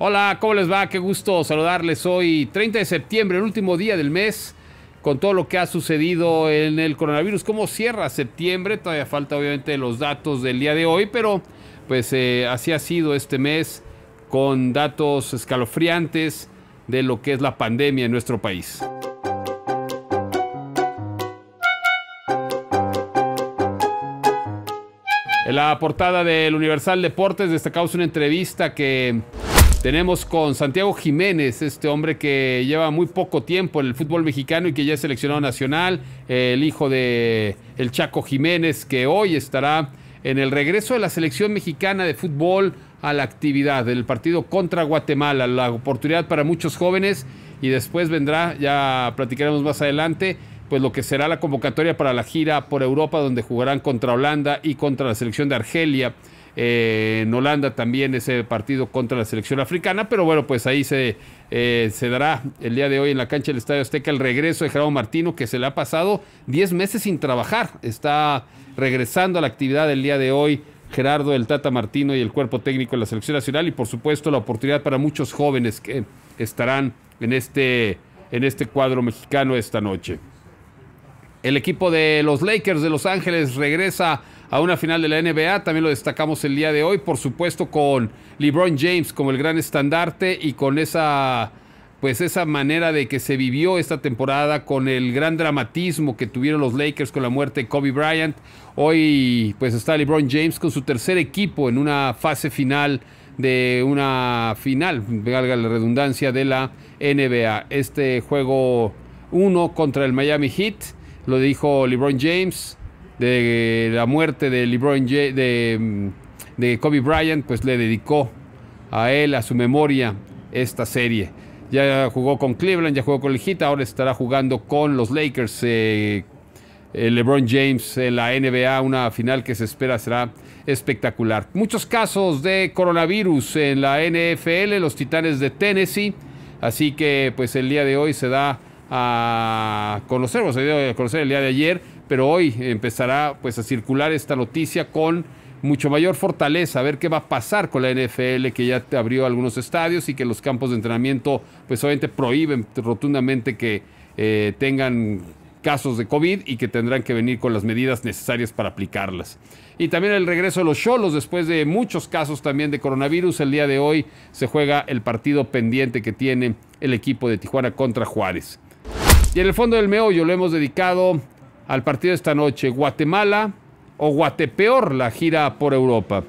Hola, ¿cómo les va? Qué gusto saludarles hoy, 30 de septiembre, el último día del mes, con todo lo que ha sucedido en el coronavirus. ¿Cómo cierra septiembre? Todavía falta obviamente los datos del día de hoy, pero pues eh, así ha sido este mes con datos escalofriantes de lo que es la pandemia en nuestro país. En la portada del Universal Deportes destacamos una entrevista que tenemos con Santiago Jiménez, este hombre que lleva muy poco tiempo en el fútbol mexicano y que ya es seleccionado nacional, el hijo de el Chaco Jiménez, que hoy estará en el regreso de la selección mexicana de fútbol a la actividad del partido contra Guatemala, la oportunidad para muchos jóvenes y después vendrá, ya platicaremos más adelante, pues lo que será la convocatoria para la gira por Europa donde jugarán contra Holanda y contra la selección de Argelia. Eh, en Holanda también ese partido contra la selección africana, pero bueno, pues ahí se, eh, se dará el día de hoy en la cancha del Estadio Azteca el regreso de Gerardo Martino, que se le ha pasado 10 meses sin trabajar, está regresando a la actividad el día de hoy. Gerardo, el Tata Martino y el cuerpo técnico de la selección nacional y por supuesto la oportunidad para muchos jóvenes que estarán en este, en este cuadro mexicano esta noche. El equipo de los Lakers de Los Ángeles regresa a una final de la NBA. También lo destacamos el día de hoy, por supuesto, con LeBron James como el gran estandarte y con esa, pues esa manera de que se vivió esta temporada, con el gran dramatismo que tuvieron los Lakers con la muerte de Kobe Bryant. Hoy, pues está LeBron James con su tercer equipo en una fase final de una final, valga la redundancia, de la NBA. Este juego 1 contra el Miami Heat, lo dijo LeBron James de la muerte de LeBron mm, de, Kobe Bryant, pues le dedicó a él, a su memoria, esta serie. Ya jugó con Cleveland, ya jugó con el ahora estará jugando con los Lakers. Eh, eh, LeBron James, en la NBA, una final que se espera será espectacular. Muchos casos de coronavirus en la NFL, los Titanes de Tennessee. Así que pues el día de hoy se da a conocer, se dio a conocer el día de ayer, pero hoy empezará pues a circular esta noticia con mucho mayor fortaleza, a ver qué va a pasar con la NFL que ya abrió algunos estadios y que los campos de entrenamiento pues obviamente prohíben rotundamente que eh, tengan casos de COVID y que tendrán que venir con las medidas necesarias para aplicarlas. Y también el regreso de los Cholos después de muchos casos también de coronavirus. El día de hoy se juega el partido pendiente que tiene el equipo de Tijuana contra Juárez. Y en el fondo del meollo lo hemos dedicado al partido de esta noche, Guatemala o Guatepeor, la gira por Europa.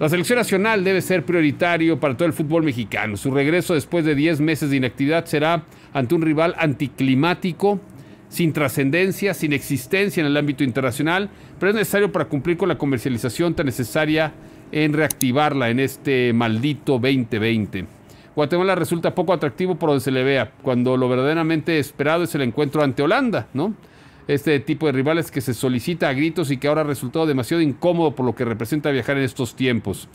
La selección nacional debe ser prioritario para todo el fútbol mexicano. Su regreso después de 10 meses de inactividad será ante un rival anticlimático, sin trascendencia, sin existencia en el ámbito internacional, pero es necesario para cumplir con la comercialización tan necesaria en reactivarla en este maldito 2020. Guatemala resulta poco atractivo por donde se le vea, cuando lo verdaderamente esperado es el encuentro ante Holanda, ¿no? Este tipo de rivales que se solicita a gritos y que ahora ha resultado demasiado incómodo por lo que representa viajar en estos tiempos.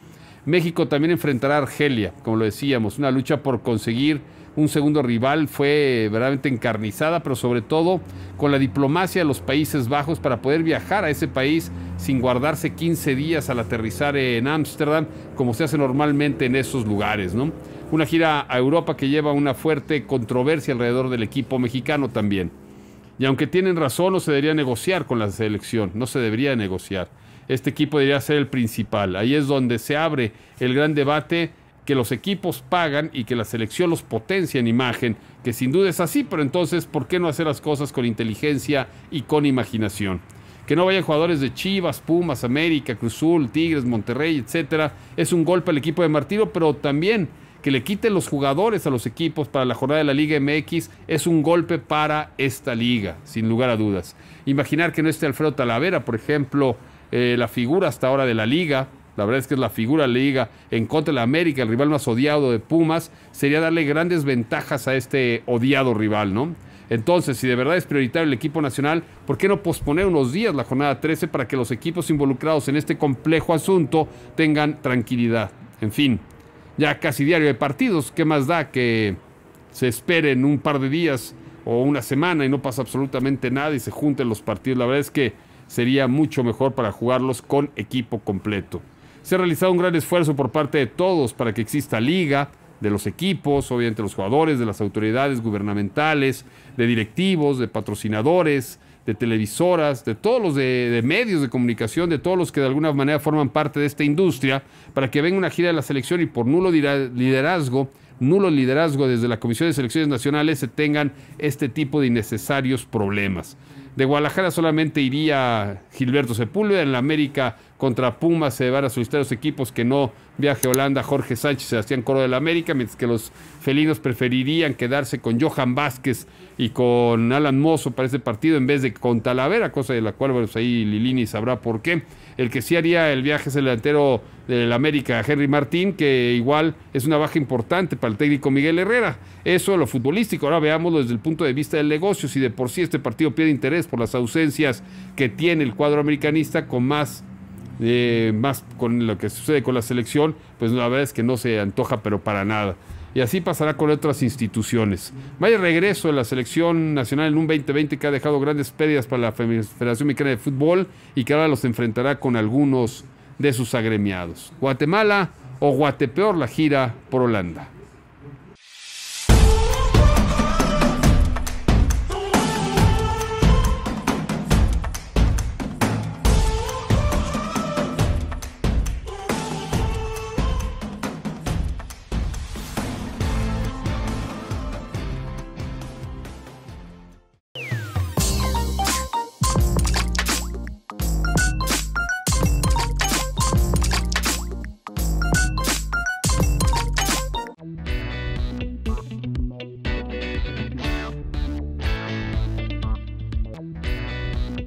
México también enfrentará a Argelia, como lo decíamos, una lucha por conseguir un segundo rival fue verdaderamente encarnizada, pero sobre todo con la diplomacia de los Países Bajos para poder viajar a ese país sin guardarse 15 días al aterrizar en Ámsterdam, como se hace normalmente en esos lugares, ¿no? Una gira a Europa que lleva una fuerte controversia alrededor del equipo mexicano también. Y aunque tienen razón, no se debería negociar con la selección, no se debería negociar. Este equipo debería ser el principal. Ahí es donde se abre el gran debate que los equipos pagan y que la selección los potencia en imagen, que sin duda es así, pero entonces, ¿por qué no hacer las cosas con inteligencia y con imaginación? Que no vayan jugadores de Chivas, Pumas, América, Cruzul, Tigres, Monterrey, etcétera, es un golpe al equipo de Martino, pero también que le quiten los jugadores a los equipos para la jornada de la Liga MX es un golpe para esta liga, sin lugar a dudas. Imaginar que no esté Alfredo Talavera, por ejemplo, eh, la figura hasta ahora de la liga, la verdad es que es la figura de la liga en contra de la América, el rival más odiado de Pumas, sería darle grandes ventajas a este odiado rival, ¿no? Entonces, si de verdad es prioritario el equipo nacional, ¿por qué no posponer unos días la jornada 13 para que los equipos involucrados en este complejo asunto tengan tranquilidad? En fin, ya casi diario de partidos. ¿Qué más da que se esperen un par de días o una semana y no pasa absolutamente nada y se junten los partidos? La verdad es que sería mucho mejor para jugarlos con equipo completo. Se ha realizado un gran esfuerzo por parte de todos para que exista liga, de los equipos, obviamente los jugadores, de las autoridades gubernamentales, de directivos, de patrocinadores, de televisoras, de todos los de, medios de comunicación, de todos los que de alguna manera forman parte de esta industria, para que venga una gira de la selección y por nulo liderazgo, nulo liderazgo desde la Comisión de Selecciones Nacionales se tengan este tipo de innecesarios problemas. De Guadalajara solamente iría Gilberto Sepúlveda, en la América contra Pumas se van a solicitar los equipos que no viaje Holanda, Jorge Sánchez, Sebastián Coro de la América, mientras que los felinos preferirían quedarse con Johan Vázquez y con Alan Mozo para este partido en vez de con Talavera, cosa de la cual bueno, pues ahí Lilini sabrá por qué. El que sí haría el viaje es el delantero del América, Henry Martín, que igual es una baja importante para el técnico Miguel Herrera. Eso lo futbolístico. Ahora veámoslo desde el punto de vista del negocio. Si de por sí este partido pierde interés por las ausencias que tiene el cuadro americanista con más eh, más con lo que sucede con la selección, pues la verdad es que no se antoja, pero para nada. Y así pasará con otras instituciones. Vaya regreso de la selección nacional en un 2020 que ha dejado grandes pérdidas para la Federación Mexicana de Fútbol y que ahora los enfrentará con algunos de sus agremiados. Guatemala o Guatepeor la gira por Holanda.